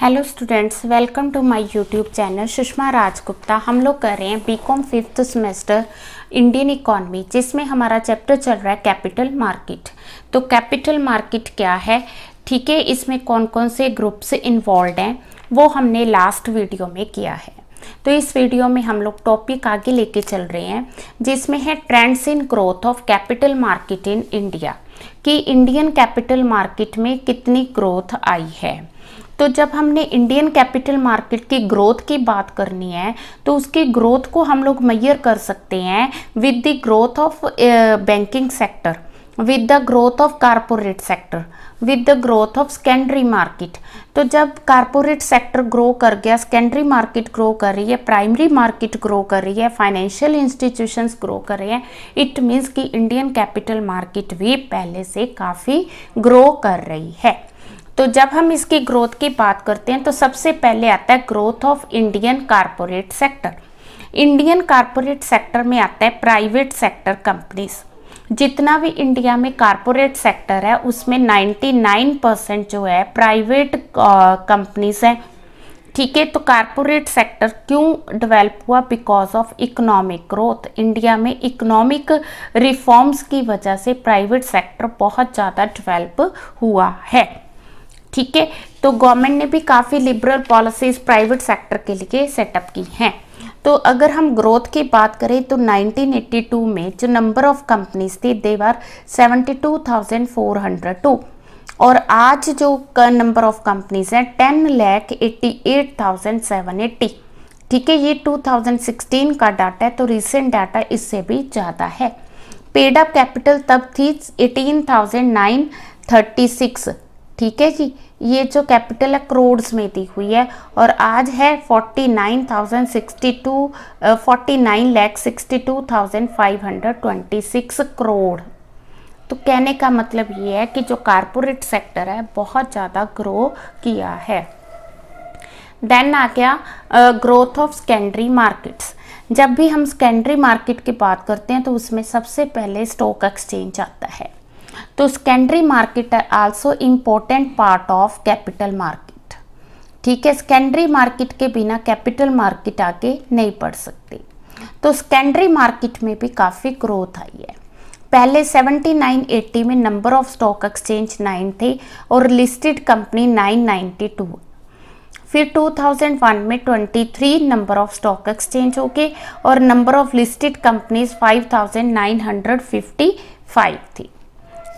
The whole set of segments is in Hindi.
hello students welcome to my YouTube channel Sushma Rajgupta हम लोग कर रहे हैं BCom fifth semester Indian economy जिसमें हमारा चैप्टर चल रहा है कैपिटल मार्केट तो कैपिटल मार्केट क्या है ठीक है इसमें कौन कौन से ग्रुप्स इन्वॉल्व हैं वो हमने लास्ट वीडियो में किया है तो इस वीडियो में हम लोग टॉपिक आगे लेके चल रहे हैं जिसमें है trends in growth of capital market in India कि इंडियन कैपिटल मार्केट में कितनी ग्रोथ आई है तो जब हमने इंडियन कैपिटल मार्केट की ग्रोथ की बात करनी है तो उसकी ग्रोथ को हम लोग मैयर कर सकते हैं with the growth of banking sector with the growth of corporate sector with the growth of secondary market तो जब कारपोरेट सेक्टर ग्रो कर गया सेकेंडरी मार्केट ग्रो कर रही है प्राइमरी मार्केट ग्रो कर रही है फाइनेंशियल इंस्टीट्यूशंस ग्रो कर रहे हैं इट मीन्स कि इंडियन कैपिटल मार्केट भी पहले से काफ़ी ग्रो कर रही है तो जब हम इसकी ग्रोथ की बात करते हैं तो सबसे पहले आता है growth of Indian corporate sector Indian corporate sector में आता है प्राइवेट सेक्टर कंपनीज जितना भी इंडिया में कारपोरेट सेक्टर है उसमें 99 परसेंट जो है प्राइवेट कंपनीज हैं ठीक है तो कारपोरेट सेक्टर क्यों डेवलप हुआ because of economic growth India में इकोनॉमिक रिफॉर्म्स की वजह से प्राइवेट सेक्टर बहुत ज़्यादा डेवलप हुआ है ठीक है तो गवर्नमेंट ने भी काफ़ी लिबरल पॉलिसीज प्राइवेट सेक्टर के लिए सेटअप की हैं तो अगर हम ग्रोथ की बात करें तो 1982 में जो नंबर ऑफ कंपनीज थी देवार 72,402 और आज जो नंबर ऑफ कंपनीज हैं ten lakh eighty eight thousand seven eighty ठीक है ये 2016 का डाटा है तो रिसेंट डाटा इससे भी ज़्यादा है पेड अप कैपिटल तब थी 18,936 ठीक है जी ये जो कैपिटल है करोड़्स में दी हुई है और आज है forty nine thousand sixty two forty nine lakh sixty two thousand five hundred twenty six crore तो कहने का मतलब ये है कि जो कारपोरेट सेक्टर है बहुत ज़्यादा ग्रो किया है देन आ गया ग्रोथ ऑफ सेकेंडरी मार्केट्स जब भी हम सेकेंडरी मार्केट की बात करते हैं तो उसमें सबसे पहले स्टॉक एक्सचेंज आता है तो secondary market also important part of capital market ठीक है सेकेंडरी मार्केट के बिना कैपिटल मार्केट आगे नहीं बढ़ सकती तो सेकेंडरी मार्केट में भी काफ़ी ग्रोथ आई है पहले 7980 में नंबर ऑफ स्टॉक एक्सचेंज 9 थे और लिस्टेड कंपनी 992 फिर 2001 में 23 नंबर ऑफ स्टॉक एक्सचेंज हो गए और नंबर ऑफ लिस्टेड कंपनीज 5,955 थी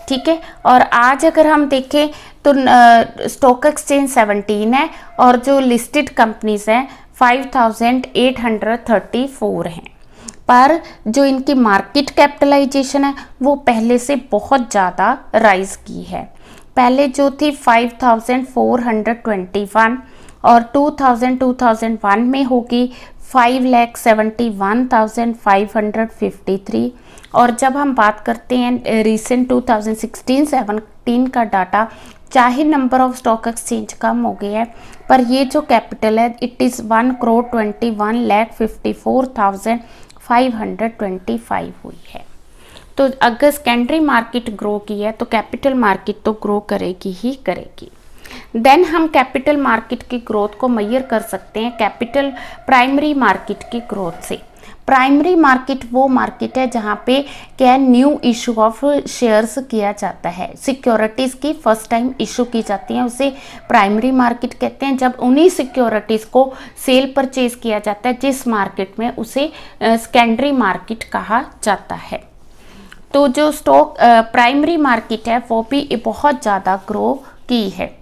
ठीक है और आज अगर हम देखें तो स्टॉक एक्सचेंज 17 है और जो लिस्टेड कंपनीज हैं 5,834 हैं पर जो इनकी मार्केट कैपिटलाइजेशन है वो पहले से बहुत ज़्यादा राइज की है पहले जो थी 5,421 और 2000 2001 में होगी five lakh seventy one thousand five hundred fifty three और जब हम बात करते हैं recent two thousand sixteen seventeen का डाटा चाहे नंबर ऑफ स्टॉक एक्सचेंज कम हो गया है पर ये जो कैपिटल है it is one crore twenty one lakh fifty four thousand five hundred twenty five हुई है तो अगर सेकेंडरी मार्केट ग्रो की है तो कैपिटल मार्केट तो ग्रो करेगी ही करेगी देन हम कैपिटल मार्केट की ग्रोथ को मैयर कर सकते हैं कैपिटल प्राइमरी मार्केट की ग्रोथ से प्राइमरी मार्केट वो मार्केट है जहाँ पे क्या न्यू इशू ऑफ शेयर्स किया जाता है सिक्योरिटीज़ की फर्स्ट टाइम इशू की जाती है उसे प्राइमरी मार्केट कहते हैं जब उन्हीं सिक्योरिटीज़ को सेल परचेज किया जाता है जिस मार्केट में उसे सेकेंडरी मार्केट कहा जाता है तो जो स्टॉक प्राइमरी मार्केट है वो भी बहुत ज़्यादा ग्रो की है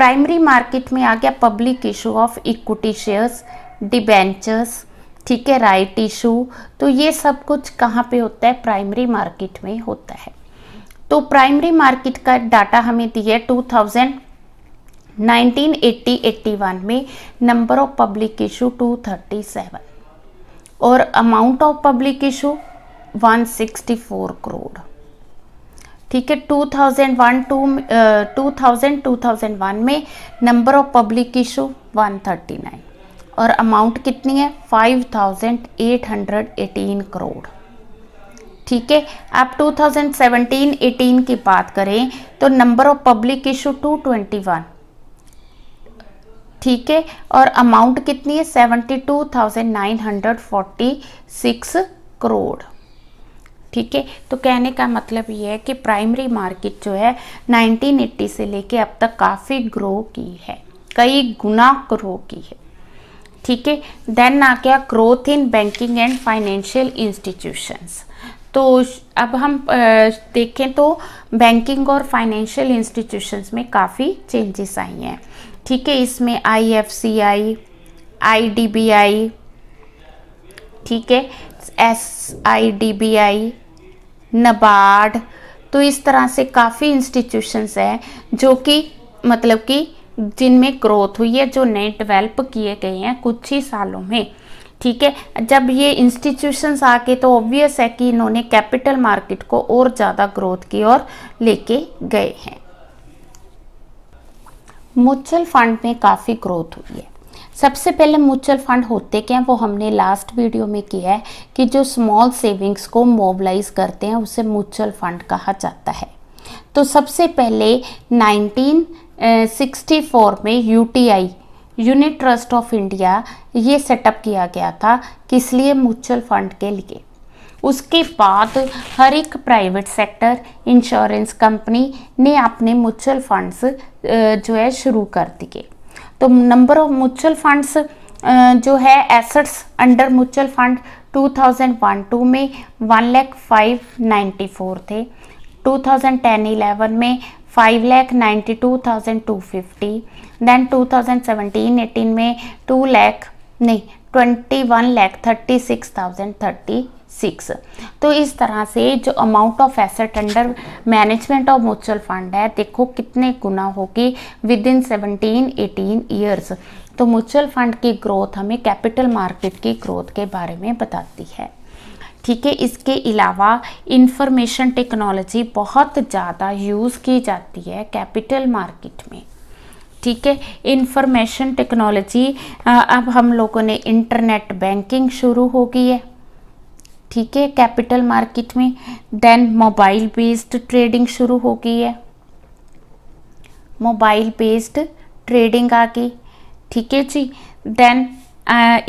प्राइमरी मार्केट में आ गया public issue of equity shares debentures ठीक है राइट इशू तो ये सब कुछ कहाँ पे होता है प्राइमरी मार्केट में होता है तो प्राइमरी मार्केट का डाटा हमें दिया है 2000 1980-81 में नंबर ऑफ पब्लिक इशू 237 और amount of public issue 164 crore ठीक है 2001 to two thousand two thousand one में नंबर ऑफ पब्लिक इशू 139 और अमाउंट कितनी है 5,818 करोड़ ठीक है आप 2017-18 की बात करें तो नंबर ऑफ पब्लिक इशू 221 ठीक है और अमाउंट कितनी है 72,946 करोड़ ठीक है तो कहने का मतलब ये है कि प्राइमरी मार्केट जो है 1980 से लेके अब तक काफ़ी ग्रो की है कई गुना ग्रो की है ठीक है देन आ गया growth in banking and financial institutions तो अब हम देखें तो बैंकिंग और फाइनेंशियल इंस्टीट्यूशंस में काफ़ी चेंजेस आई हैं ठीक है इसमें I F C I I D B I ठीक है S I D B I NABARD तो इस तरह से काफ़ी इंस्टीट्यूशंस हैं जो कि मतलब कि जिनमें ग्रोथ हुई है जो नए डेवलप किए गए हैं कुछ ही सालों में ठीक है जब ये इंस्टीट्यूशंस आके तो ऑब्वियस है कि इन्होंने कैपिटल मार्केट को और ज़्यादा ग्रोथ की ओर लेके गए हैं म्यूचुअल फंड में काफ़ी ग्रोथ हुई है सबसे पहले म्यूचुअल फंड होते क्या हैं वो हमने लास्ट वीडियो में किया है कि जो स्मॉल सेविंग्स को मोबलाइज करते हैं उसे म्यूचुअल फंड कहा जाता है तो सबसे पहले 1964 eh, में UTI unit trust of India ये सेटअप किया गया था किस लिए म्यूचुअल फंड के लिए उसके बाद हर एक प्राइवेट सेक्टर इंश्योरेंस कंपनी ने अपने म्यूचुअल फंड्स eh, जो है शुरू कर दिए तो नंबर ऑफ म्यूचुअल फंड्स जो है एसेट्स अंडर म्यूचुअल फंड 2001 टू में one lakh five ninety four थे टू थाउजेंड टेन इलेवन में five lakh ninety two thousand two fifty then 2017 eighteen में टू लैख नहीं twenty one lakh thirty six thousand thirty six तो इस तरह से जो amount of asset under management of mutual fund है देखो कितने गुना होगी within seventeen eighteen years तो म्यूचुअल फंड की ग्रोथ हमें कैपिटल मार्केट की ग्रोथ के बारे में बताती है ठीक है इसके अलावा इंफॉर्मेशन टेक्नोलॉजी बहुत ज़्यादा यूज़ की जाती है कैपिटल मार्केट में ठीक है इंफॉर्मेशन टेक्नोलॉजी अब हम लोगों ने इंटरनेट बैंकिंग शुरू हो गई है ठीक है कैपिटल मार्केट में देन मोबाइल बेस्ड ट्रेडिंग शुरू हो गई है मोबाइल बेस्ड ट्रेडिंग आ गई ठीक है जी देन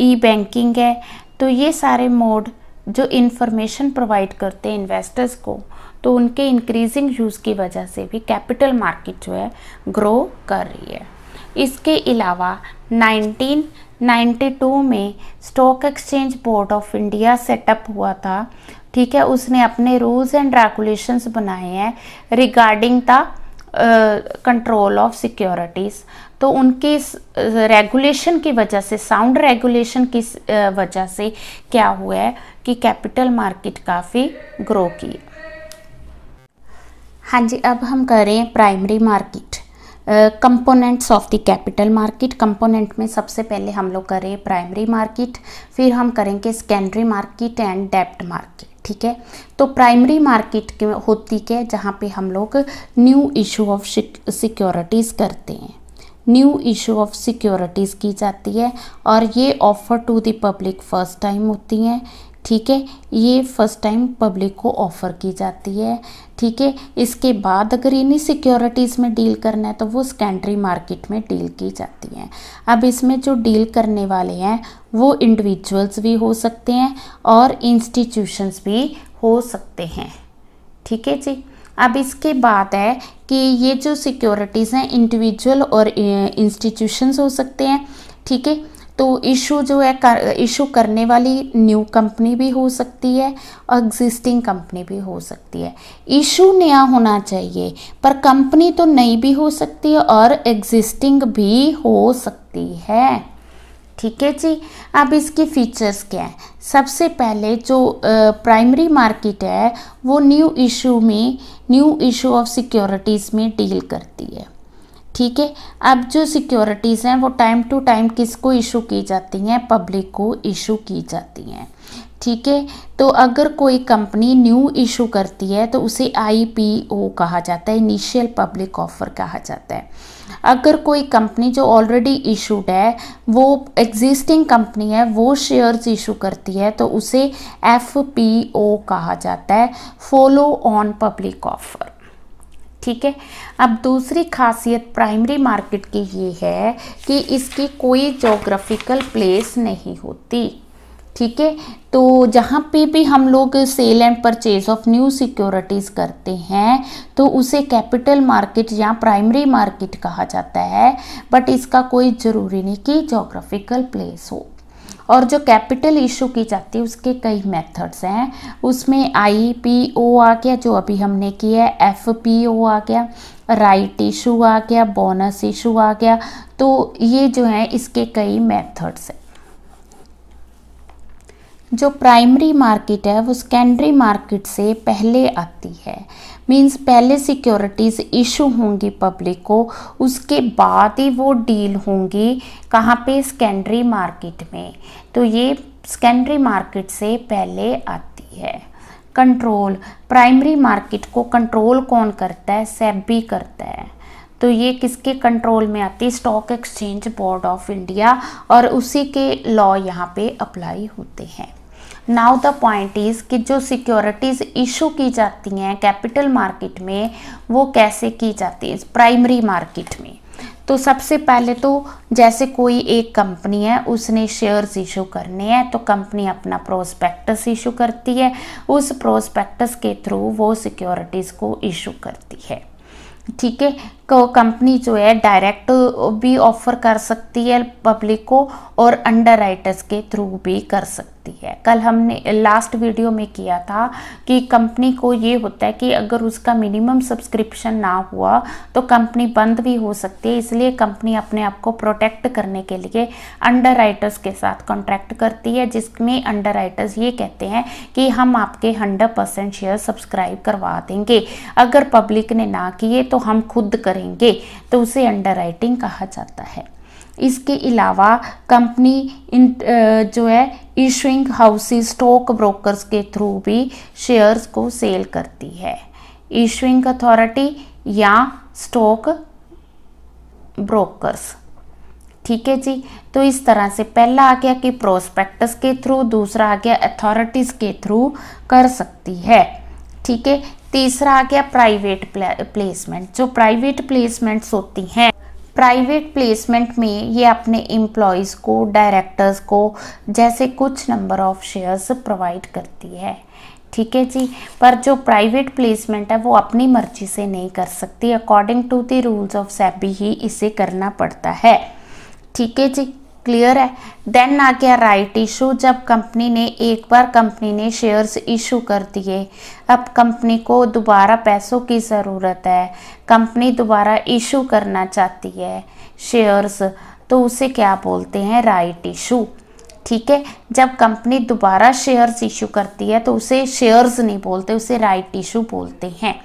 ई बैंकिंग है तो ये सारे मोड जो इन्फॉर्मेशन प्रोवाइड करते हैं इन्वेस्टर्स को तो उनके इंक्रीजिंग यूज़ की वजह से भी कैपिटल मार्केट जो है ग्रो कर रही है इसके अलावा 1992 में stock exchange board of India setup हुआ था ठीक है उसने अपने रूल्स एंड रेगुलेशंस बनाए हैं regarding the control of securities तो उनकी रेगुलेशन की वजह से साउंड रेगुलेशन की वजह से क्या हुआ है कि कैपिटल मार्केट काफ़ी ग्रो की हाँ जी अब हम करें primary market components of the capital market component में सबसे पहले हम लोग करें प्राइमरी मार्केट फिर हम करेंगे सेकेंडरी मार्केट एंड डेप्ट मार्केट ठीक है तो प्राइमरी मार्केट के होती है जहाँ पे हम लोग न्यू इशू ऑफ सिक्योरिटीज़ करते हैं न्यू इशू ऑफ सिक्योरिटीज़ की जाती है और ये offer to the public first time होती हैं ठीक है ये फर्स्ट टाइम पब्लिक को ऑफ़र की जाती है ठीक है इसके बाद अगर इन्हीं सिक्योरिटीज़ में डील करना है तो वो सेकेंडरी मार्केट में डील की जाती है अब इसमें जो डील करने वाले हैं वो इंडिविजुअल्स भी हो सकते हैं और इंस्टीट्यूशंस भी हो सकते हैं ठीक है जी अब इसके बाद है कि ये जो सिक्योरिटीज़ हैं इंडिविजुअल और इंस्टीट्यूशंस हो सकते हैं ठीक है तो इशू जो है कर, इशू करने वाली न्यू कंपनी भी हो सकती है और एग्जिस्टिंग कंपनी भी हो सकती है इशू नया होना चाहिए पर कंपनी तो नई भी हो सकती है और एग्जिस्टिंग भी हो सकती है ठीक है जी अब इसके फीचर्स क्या हैं सबसे पहले जो प्राइमरी मार्केट है वो न्यू इशू में न्यू इशू ऑफ सिक्योरिटीज़ में डील करती है ठीक है अब जो सिक्योरिटीज़ हैं वो टाइम टू टाइम किसको इशू की जाती हैं पब्लिक को इशू की जाती हैं ठीक है तो अगर कोई कंपनी न्यू इशू करती है तो उसे आईपीओ कहा जाता है इनिशियल पब्लिक ऑफर कहा जाता है अगर कोई कंपनी जो ऑलरेडी इशूड है वो एग्जिस्टिंग कंपनी है वो शेयर्स इशू करती है तो उसे एफपीओ कहा जाता है फॉलो ऑन पब्लिक ऑफर ठीक है अब दूसरी खासियत प्राइमरी मार्केट की ये है कि इसकी कोई जोग्राफिकल प्लेस नहीं होती ठीक है तो जहाँ पे भी हम लोग sale and purchase of new securities करते हैं तो उसे कैपिटल मार्केट या प्राइमरी मार्केट कहा जाता है बट इसका कोई ज़रूरी नहीं कि जोग्राफिकल प्लेस हो और जो कैपिटल इशू की जाती है उसके कई मेथड्स हैं उसमें आई पी ओ आ गया जो अभी हमने किया एफ पी ओ आ गया राइट इशू आ गया बोनस इशू आ गया तो ये जो है इसके कई मेथड्स हैं जो प्राइमरी मार्केट है वो सेकेंडरी मार्केट से पहले आती है मींस पहले सिक्योरिटीज़ इशू होंगी पब्लिक को उसके बाद ही वो डील होंगी कहाँ पे सेकेंडरी मार्केट में तो ये सेकेंडरी मार्केट से पहले आती है कंट्रोल प्राइमरी मार्केट को कंट्रोल कौन करता है सेबी करता है तो ये किसके कंट्रोल में आती है stock exchange board of India और उसी के लॉ यहाँ पे अप्लाई होते हैं नाउ द पॉइंट इज़ कि जो सिक्योरिटीज़ इशू की जाती हैं कैपिटल मार्केट में वो कैसे की जाती है प्राइमरी मार्केट में तो सबसे पहले तो जैसे कोई एक कंपनी है उसने शेयर्स इशू करने हैं तो कंपनी अपना प्रोस्पेक्टस इशू करती है उस प्रोस्पेक्टस के थ्रू वो सिक्योरिटीज़ को इशू करती है ठीक है कंपनी जो है डायरेक्ट भी ऑफर कर सकती है पब्लिक को और अंडर राइटर्स के थ्रू भी कर सकती है कल हमने लास्ट वीडियो में किया था कि कंपनी को ये होता है कि अगर उसका मिनिमम सब्सक्रिप्शन ना हुआ तो कंपनी बंद भी हो सकती है इसलिए कंपनी अपने आप को प्रोटेक्ट करने के लिए अंडर राइटर्स के साथ कॉन्ट्रैक्ट करती है जिसमें अंडर राइटर्स ये कहते हैं कि हम आपके हंड्रेड परसेंट शेयर सब्सक्राइब करवा देंगे अगर पब्लिक ने ना किए तो हम खुद करें करेंगे तो उसे अंडर राइटिंग कहा जाता है इसके अलावा कंपनी जो है इशुइंग हाउसेस स्टॉक ब्रोकर्स के थ्रू भी शेयर्स को सेल करती है इशुइंग अथॉरिटी या स्टॉक ब्रोकर्स ठीक है जी तो इस तरह से पहला आ गया कि प्रोस्पेक्टस के थ्रू दूसरा आ गया अथॉरिटीज़ के थ्रू कर सकती है ठीक है तीसरा आ गया प्राइवेट प्लेसमेंट जो प्राइवेट प्लेसमेंट्स होती हैं प्राइवेट प्लेसमेंट में ये अपने एम्प्लॉयज़ को डायरेक्टर्स को जैसे कुछ नंबर ऑफ शेयर्स प्रोवाइड करती है ठीक है जी पर जो प्राइवेट प्लेसमेंट है वो अपनी मर्जी से नहीं कर सकती according to the rules of SEBI ही इसे करना पड़ता है ठीक है जी क्लियर है देन आ गया राइट इशू जब कंपनी ने एक बार कंपनी ने शेयर्स इशू कर दिए अब कंपनी को दोबारा पैसों की ज़रूरत है कंपनी दोबारा इशू करना चाहती है शेयर्स तो उसे क्या बोलते हैं राइट इशू ठीक है जब कंपनी दोबारा शेयर्स इशू करती है तो उसे शेयर्स नहीं बोलते उसे राइट इशू बोलते हैं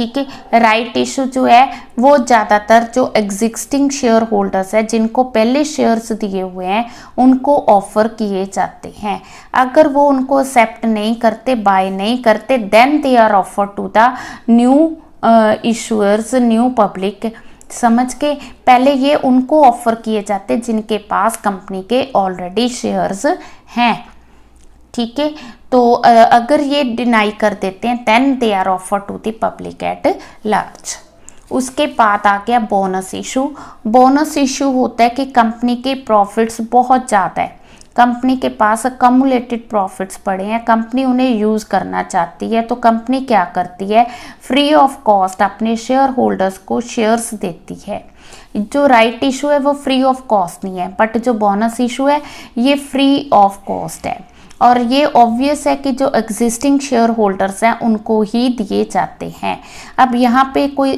ठीक है राइट इशू जो है वो ज़्यादातर जो एग्जिस्टिंग शेयर होल्डर्स है जिनको पहले शेयर्स दिए हुए हैं उनको ऑफर किए जाते हैं अगर वो उनको एक्सेप्ट नहीं करते बाय नहीं करते then they are offer to the new issuers new public समझ के पहले ये उनको ऑफर किए जाते जिनके पास कंपनी के ऑलरेडी शेयर्स हैं ठीक है तो अगर ये डिनाई कर देते हैं then they are offer to public public at large उसके बाद आ गया बोनस इशू बोनस इशू होता है कि कंपनी के प्रॉफिट्स बहुत ज़्यादा है कंपनी के पास कमुलेटेड प्रॉफिट्स पड़े हैं कंपनी उन्हें यूज़ करना चाहती है तो कंपनी क्या करती है फ्री ऑफ कॉस्ट अपने शेयर होल्डर्स को शेयर्स देती है जो राइट right इशू है वो फ्री ऑफ कॉस्ट नहीं है बट जो बोनस इशू है ये फ्री ऑफ कॉस्ट है और ये ऑब्वियस है कि जो एग्जिस्टिंग शेयर होल्डर्स हैं उनको ही दिए जाते हैं अब यहाँ पे कोई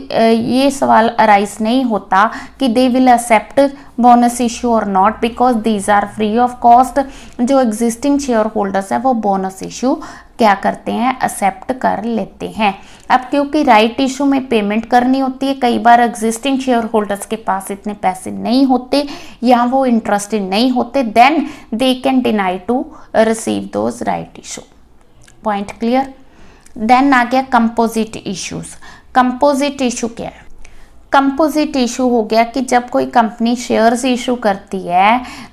ये सवाल अराइज नहीं होता कि they will accept bonus issue और not because these are free of cost जो एग्जिस्टिंग शेयर होल्डर्स हैं वो बोनस इशू क्या करते हैं एक्सेप्ट कर लेते हैं अब क्योंकि राइट इशू में पेमेंट करनी होती है कई बार एग्जिस्टिंग शेयर होल्डर्स के पास इतने पैसे नहीं होते या वो इंटरेस्टेड नहीं होते then they can deny to receive those right issue point clear then आ गया कंपोजिट इश्यूज कंपोजिट इशू क्या है कंपोजिट इशू हो गया कि जब कोई कंपनी शेयर्स इशू करती है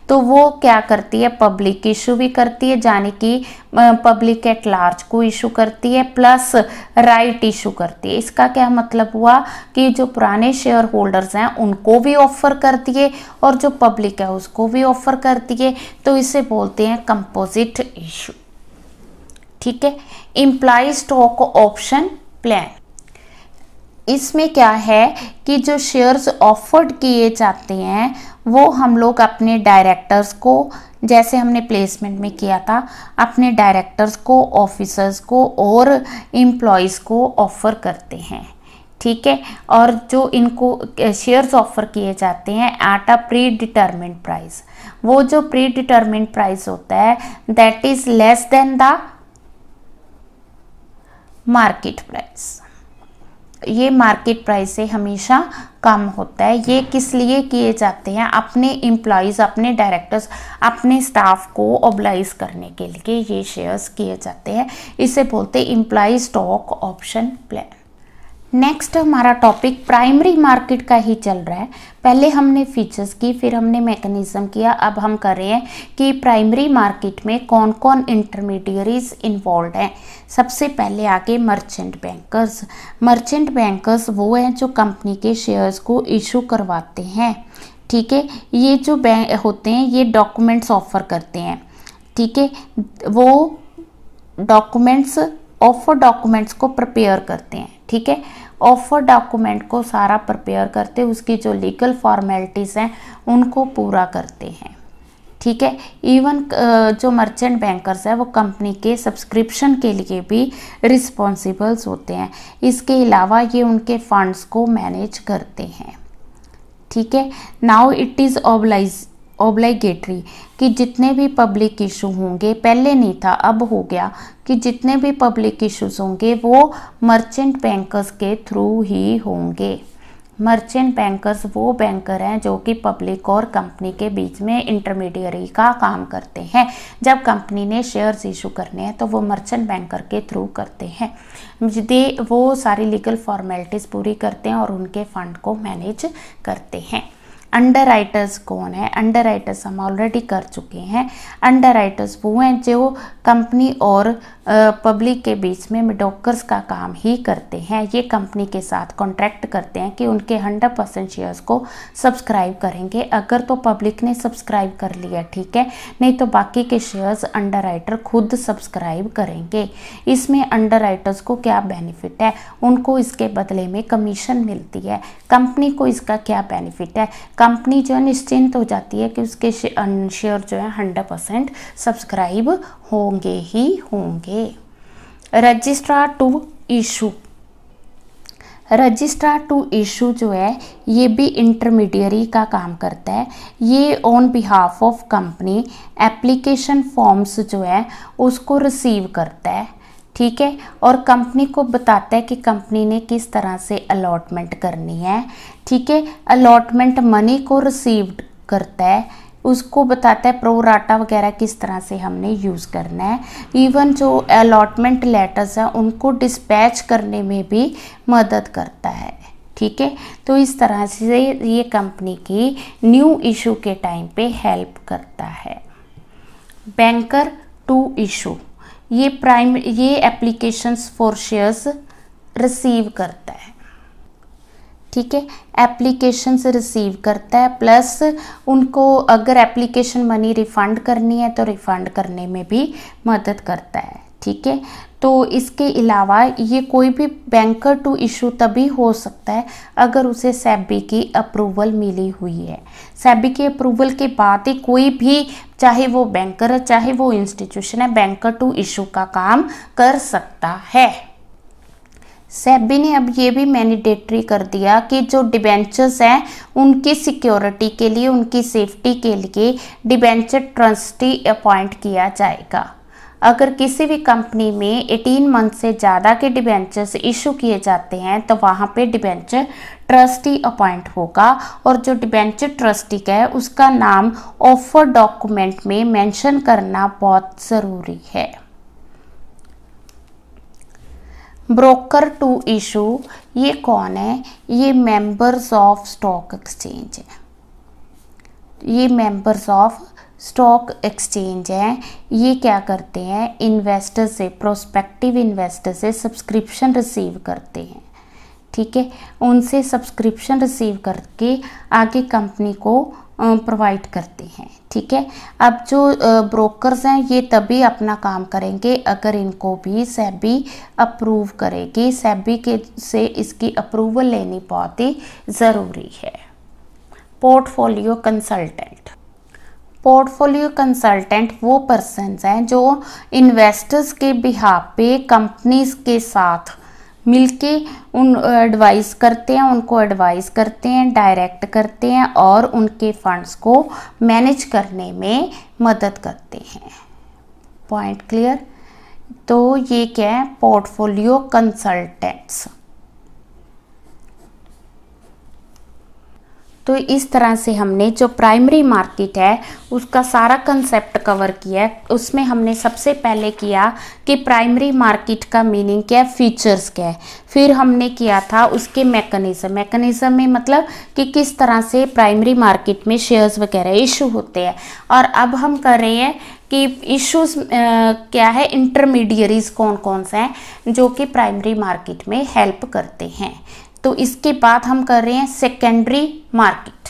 तो वो क्या करती है पब्लिक इशू भी करती है यानी कि पब्लिक एट लार्ज को इशू करती है प्लस राइट इशू करती है इसका क्या मतलब हुआ कि जो पुराने शेयर होल्डर्स हैं उनको भी ऑफर करती है और जो पब्लिक है उसको भी ऑफर करती है तो इसे बोलते हैं कंपोजिट इशू ठीक है इम्प्लाई स्टॉक ऑप्शन प्लान इसमें क्या है कि जो शेयर्स ऑफर्ड किए जाते हैं वो हम लोग अपने डायरेक्टर्स को जैसे हमने प्लेसमेंट में किया था अपने डायरेक्टर्स को ऑफिसर्स को और एम्प्लॉयज़ को ऑफ़र करते हैं ठीक है और जो इनको शेयर्स ऑफर किए जाते हैं at a predetermined price वो जो प्री डिटर्मेंट प्राइस होता है that is less than the market price ये मार्केट प्राइस से हमेशा कम होता है ये किस लिए किए जाते हैं अपने एम्प्लॉज़ अपने डायरेक्टर्स अपने स्टाफ को ओबलाइज करने के लिए ये शेयर्स किए जाते हैं इसे बोलते हैं employee stock option plan next हमारा टॉपिक प्राइमरी मार्केट का ही चल रहा है पहले हमने फीचर्स की फिर हमने मैकेनिज़्म किया अब हम कर रहे हैं कि प्राइमरी मार्केट में कौन कौन इंटरमीडियरीज इन्वॉल्व हैं सबसे पहले आगे मर्चेंट बैंकर्स मर्चेंट बैंकर्स वो हैं जो कंपनी के शेयर्स को इशू करवाते हैं ठीक है ये जो बैंक होते हैं ये डॉक्यूमेंट्स ऑफर करते हैं ठीक है वो डॉक्यूमेंट्स ऑफर डॉक्यूमेंट्स को प्रिपेयर करते हैं ठीक है ऑफर डॉक्यूमेंट को सारा प्रिपेयर करते उसकी जो लीगल फॉर्मेलिटीज़ हैं उनको पूरा करते हैं ठीक है इवन जो मर्चेंट बैंकर्स है वो कंपनी के सब्सक्रिप्शन के लिए भी रिस्पॉन्सिबल्स होते हैं इसके अलावा ये उनके फंड्स को मैनेज करते हैं ठीक है now it is oblige obligatory कि जितने भी पब्लिक इशू होंगे पहले नहीं था अब हो गया कि जितने भी पब्लिक इशूज़ होंगे वो मर्चेंट बैंकर्स के थ्रू ही होंगे मर्चेंट बैंकर्स वो बैंकर हैं जो कि पब्लिक और कंपनी के बीच में इंटरमीडियरी का काम करते हैं जब कंपनी ने शेयर्स इशू करने हैं तो वो मर्चेंट बैंकर के थ्रू करते हैं यदि वो सारी लीगल फॉर्मेलिटीज़ पूरी करते हैं और उनके फंड को मैनेज करते हैं अंडर राइटर्स कौन है अंडर राइटर्स हम ऑलरेडी कर चुके हैं अंडर राइटर्स वो हैं जो कंपनी और पब्लिक के बीच में मिडोकर्स का काम ही करते हैं ये कंपनी के साथ कॉन्ट्रैक्ट करते हैं कि उनके हंड्रेड परसेंट शेयर्स को सब्सक्राइब करेंगे अगर तो पब्लिक ने सब्सक्राइब कर लिया ठीक है नहीं तो बाकी के शेयर्स अंडर खुद सब्सक्राइब करेंगे इसमें अंडर को क्या बेनिफिट है उनको इसके बदले में कमीशन मिलती है कंपनी को इसका क्या बेनिफिट है कंपनी जो है निश्चिंत हो जाती है कि उसके शेयर जो है हंड्रेड परसेंट सब्सक्राइब होंगे ही होंगे registrar to issue registrar to issue जो है ये भी इंटरमीडियरी का काम करता है ये on behalf of company application forms जो है उसको रिसीव करता है ठीक है और कंपनी को बताता है कि कंपनी ने किस तरह से अलॉटमेंट करनी है ठीक है अलॉटमेंट मनी को रिसीव करता है उसको बताता है प्रोराटा वगैरह किस तरह से हमने यूज़ करना है इवन जो अलॉटमेंट लेटर्स हैं उनको डिस्पैच करने में भी मदद करता है ठीक है तो इस तरह से ये कंपनी की न्यू इशू के टाइम पे हेल्प करता है बैंकर टू इशू ये प्राइम ये एप्लीकेशंस फॉर शेयर्स रिसीव कर ठीक है एप्लीकेशन से रिसीव करता है प्लस उनको अगर एप्लीकेशन मनी रिफ़ंड करनी है तो रिफ़ंड करने में भी मदद करता है ठीक है तो इसके अलावा ये कोई भी बैंकर टू इशू तभी हो सकता है अगर उसे सेबी की अप्रूवल मिली हुई है सेबी की अप्रूवल के बाद ही कोई भी चाहे वो बैंकर है चाहे वो इंस्टीट्यूशन है बैंकर टू इशू का काम कर सकता है सेबी ने अब ये भी मैनिडेटरी कर दिया कि जो डिबेंचर्स हैं उनकी सिक्योरिटी के लिए उनकी सेफ्टी के लिए डिबेंचर ट्रस्टी अपॉइंट किया जाएगा अगर किसी भी कंपनी में 18 मंथ से ज़्यादा के डिबेंचर्स इशू किए जाते हैं तो वहाँ पे डिबेंचर ट्रस्टी अपॉइंट होगा और जो डिबेंचर ट्रस्टी का है उसका नाम ऑफर डॉक्यूमेंट में मेंशन करना बहुत ज़रूरी है ब्रोकर टू इशू ये कौन है ये मेंबर्स ऑफ स्टॉक एक्सचेंज है ये मेंबर्स ऑफ स्टॉक एक्सचेंज है ये क्या करते हैं इन्वेस्टर से प्रोस्पेक्टिव इन्वेस्टर से सब्सक्रिप्शन रिसीव करते हैं ठीक है उनसे सब्सक्रिप्शन रिसीव करके आगे कंपनी को प्रोवाइड करते हैं ठीक है अब जो ब्रोकर्स हैं ये तभी अपना काम करेंगे अगर इनको भी सेबी अप्रूव करेगी सेबी के से इसकी अप्रूवल लेनी बहुत ही ज़रूरी है पोर्टफोलियो कंसल्टेंट पोर्टफोलियो कंसल्टेंट वो पर्सनस हैं जो इन्वेस्टर्स के बिहाफ पे कंपनीज के साथ मिलके उन एडवाइस करते हैं उनको एडवाइस करते हैं डायरेक्ट करते हैं और उनके फंड्स को मैनेज करने में मदद करते हैं पॉइंट क्लियर तो ये क्या है पोर्टफोलियो कंसल्टेंट्स तो इस तरह से हमने जो प्राइमरी मार्केट है उसका सारा कंसेप्ट कवर किया है उसमें हमने सबसे पहले किया कि प्राइमरी मार्केट का मीनिंग क्या है फीचर्स क्या है फिर हमने किया था उसके मैकेनिज़्म मैकेनिज़्म में मतलब कि किस तरह से प्राइमरी मार्केट में शेयर्स वगैरह इशू होते हैं और अब हम कर रहे हैं कि इश्यूज क्या है इंटरमीडियरीज कौन कौन से हैं जो कि प्राइमरी मार्केट में हेल्प करते हैं तो इसके बाद हम कर रहे हैं सेकेंडरी मार्केट